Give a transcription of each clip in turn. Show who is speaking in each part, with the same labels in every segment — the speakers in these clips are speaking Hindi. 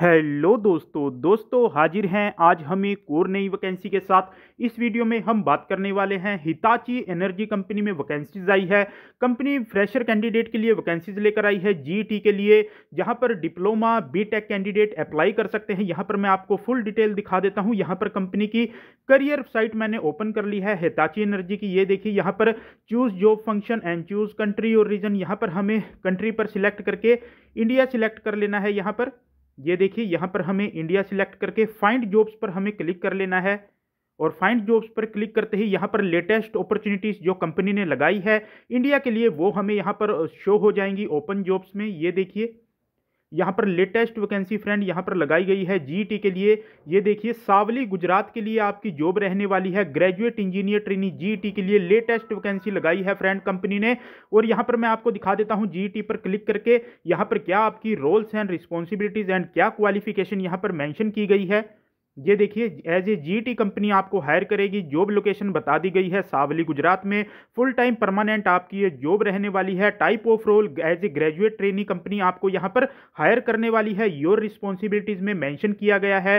Speaker 1: हेलो दोस्तों दोस्तों हाजिर हैं आज हम एक और नई वैकेंसी के साथ इस वीडियो में हम बात करने वाले हैं हिताची एनर्जी कंपनी में वैकेंसीज आई है कंपनी फ्रेशर कैंडिडेट के लिए वैकेंसीज लेकर आई है जीटी के लिए जहां पर डिप्लोमा बीटेक कैंडिडेट अप्लाई कर सकते हैं यहां पर मैं आपको फुल डिटेल दिखा देता हूँ यहाँ पर कंपनी की करियर साइट मैंने ओपन कर ली है हिताची एनर्जी की ये देखिए यहाँ पर choose job function and choose country और रीजन यहाँ पर हमें कंट्री पर सिलेक्ट करके इंडिया सिलेक्ट कर लेना है यहाँ पर ये देखिए यहाँ पर हमें इंडिया सिलेक्ट करके फाइंड जॉब्स पर हमें क्लिक कर लेना है और फाइंड जॉब्स पर क्लिक करते ही यहाँ पर लेटेस्ट अपॉर्चुनिटीज़ जो कंपनी ने लगाई है इंडिया के लिए वो हमें यहाँ पर शो हो जाएंगी ओपन जॉब्स में ये देखिए यहाँ पर लेटेस्ट वैकेंसी फ्रेंड यहाँ पर लगाई गई है जी e के लिए ये देखिए सावली गुजरात के लिए आपकी जॉब रहने वाली है ग्रेजुएट इंजीनियर ट्रेनी जी के लिए लेटेस्ट वैकेंसी लगाई है फ्रेंड कंपनी ने और यहाँ पर मैं आपको दिखा देता हूँ जी e पर क्लिक करके यहाँ पर क्या आपकी रोल्स एंड रिस्पॉन्सिबिलिटीज़ एंड क्या क्वालिफिकेशन यहाँ पर मैंशन की गई है ये देखिए एज ए जी कंपनी आपको हायर करेगी जॉब लोकेशन बता दी गई है सावली गुजरात में फुल टाइम परमानेंट आपकी ये जॉब रहने वाली है type of role as a graduate training company आपको यहाँ पर हायर करने वाली है योर रिस्पॉन्सिबिलिटीज़ में मैंशन किया गया है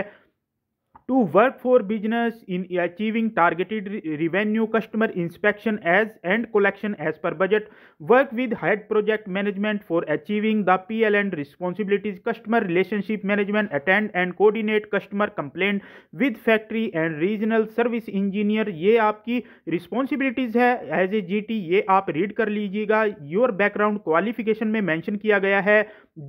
Speaker 1: to work for business in achieving targeted revenue customer inspection as and collection as per budget work with head project management for achieving the pl and responsibilities customer relationship management attend and coordinate customer complaint with factory and regional service engineer ये आपकी रिस्पॉन्सिबिलिटीज़ है एज ए जीटी ये आप रीड कर लीजिएगा योर बैकग्राउंड क्वालिफिकेशन में मेंशन किया गया है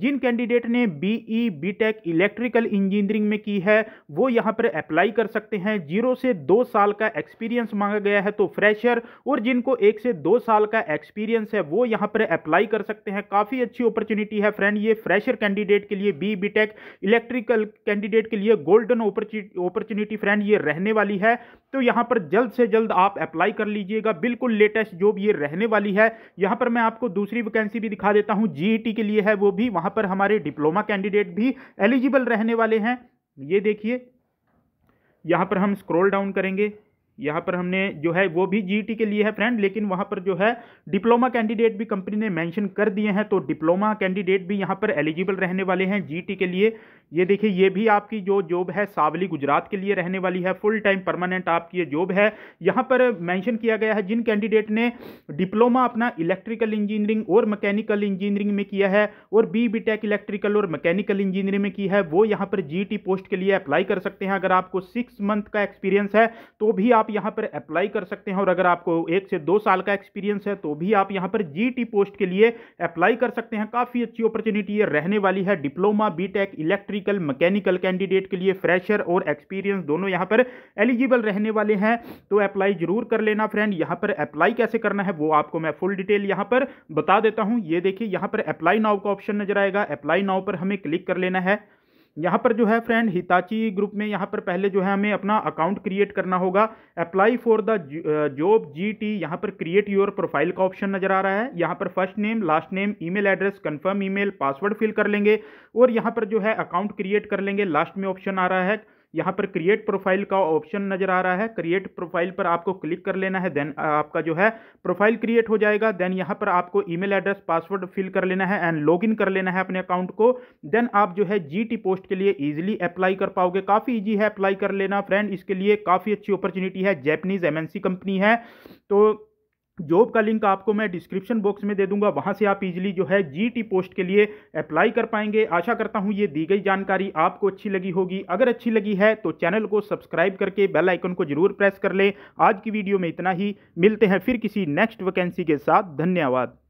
Speaker 1: जिन कैंडिडेट ने बीई बीटेक इलेक्ट्रिकल इंजीनियरिंग में की है वो यहाँ पर अप्लाई कर सकते हैं जीरो से दो साल का एक्सपीरियंस मांगा गया है तो फ्रेशर और जिनको एक से दो साल का एक्सपीरियंस है वो यहाँ पर अप्लाई कर सकते हैं काफ़ी अच्छी अपॉर्चुनिटी है फ्रेंड ये फ्रेशर कैंडिडेट के लिए बी बी इलेक्ट्रिकल कैंडिडेट के लिए गोल्डन अपॉर्चुनिटी फ्रेंड ये रहने वाली है तो यहाँ पर जल्द से जल्द आप अप्लाई कर लीजिएगा बिल्कुल लेटेस्ट जॉब ये रहने वाली है यहाँ पर मैं आपको दूसरी वैकेंसी भी दिखा देता हूँ जीईटी e के लिए है वो भी वहाँ पर हमारे डिप्लोमा कैंडिडेट भी एलिजिबल रहने वाले हैं ये देखिए यहाँ पर हम स्क्रॉल डाउन करेंगे यहाँ पर हमने जो है वो भी जीईटी e के लिए है फ्रेंड लेकिन वहाँ पर जो है डिप्लोमा कैंडिडेट भी कंपनी ने मेंशन कर दिए हैं तो डिप्लोमा कैंडिडेट भी यहाँ पर एलिजिबल रहने वाले हैं जीईटी e के लिए ये देखिए ये भी आपकी जो जॉब है सावली गुजरात के लिए रहने वाली है फुल टाइम परमानेंट आपकी ये जॉब है यहाँ पर मेंशन किया गया है जिन कैंडिडेट ने डिप्लोमा अपना इलेक्ट्रिकल इंजीनियरिंग और मैकेनिकल इंजीनियरिंग में किया है और बी बी टेक इलेक्ट्रिकल और मैकेनिकल इंजीनियरिंग में की है वो यहाँ पर जी पोस्ट के लिए अप्लाई कर सकते हैं अगर आपको सिक्स मंथ का एक्सपीरियंस है तो भी आप यहाँ पर अप्लाई कर सकते हैं और अगर आपको एक से दो साल का एक्सपीरियंस है तो भी आप यहाँ पर जी पोस्ट के लिए अप्लाई कर सकते हैं काफ़ी अच्छी अपॉर्चुनिटी ये रहने वाली है diploma B tech electric electrical mechanical candidate के लिए फ्रेशर और एक्सपीरियंस दोनों यहाँ पर एलिजिबल रहने वाले हैं तो अप्लाई जरूर कर लेना फ्रेंड यहाँ पर अप्लाई कैसे करना है वो आपको मैं फुल डिटेल यहाँ पर बता देता हूँ ये देखिए यहाँ पर अप्लाई नाव का ऑप्शन नजर आएगा अप्लाई नाव पर हमें क्लिक कर लेना है यहाँ पर जो है फ्रेंड हिताची ग्रुप में यहाँ पर पहले जो है हमें अपना अकाउंट क्रिएट करना होगा अप्लाई फॉर द जॉब जी टी यहाँ पर क्रिएट योर प्रोफाइल का ऑप्शन नज़र आ रहा है यहाँ पर first name last name email address confirm email password fill कर लेंगे और यहाँ पर जो है अकाउंट क्रिएट कर लेंगे लास्ट में ऑप्शन आ रहा है यहाँ पर क्रिएट प्रोफाइल का ऑप्शन नजर आ रहा है क्रिएट प्रोफाइल पर आपको क्लिक कर लेना है देन आपका जो है प्रोफाइल क्रिएट हो जाएगा देन यहाँ पर आपको ईमेल एड्रेस पासवर्ड फिल कर लेना है एंड लॉग कर लेना है अपने अकाउंट को देन आप जो है जी पोस्ट के लिए ईजिली अप्लाई कर पाओगे काफ़ी ईजी है अप्लाई कर लेना फ्रेंड इसके लिए काफ़ी अच्छी अपॉर्चुनिटी है जैपनीज एम कंपनी है तो जॉब का लिंक आपको मैं डिस्क्रिप्शन बॉक्स में दे दूंगा वहां से आप इजीली जो है जीटी पोस्ट के लिए अप्लाई कर पाएंगे आशा करता हूं ये दी गई जानकारी आपको अच्छी लगी होगी अगर अच्छी लगी है तो चैनल को सब्सक्राइब करके बेल आइकन को जरूर प्रेस कर लें आज की वीडियो में इतना ही मिलते हैं फिर किसी नेक्स्ट वैकेंसी के साथ धन्यवाद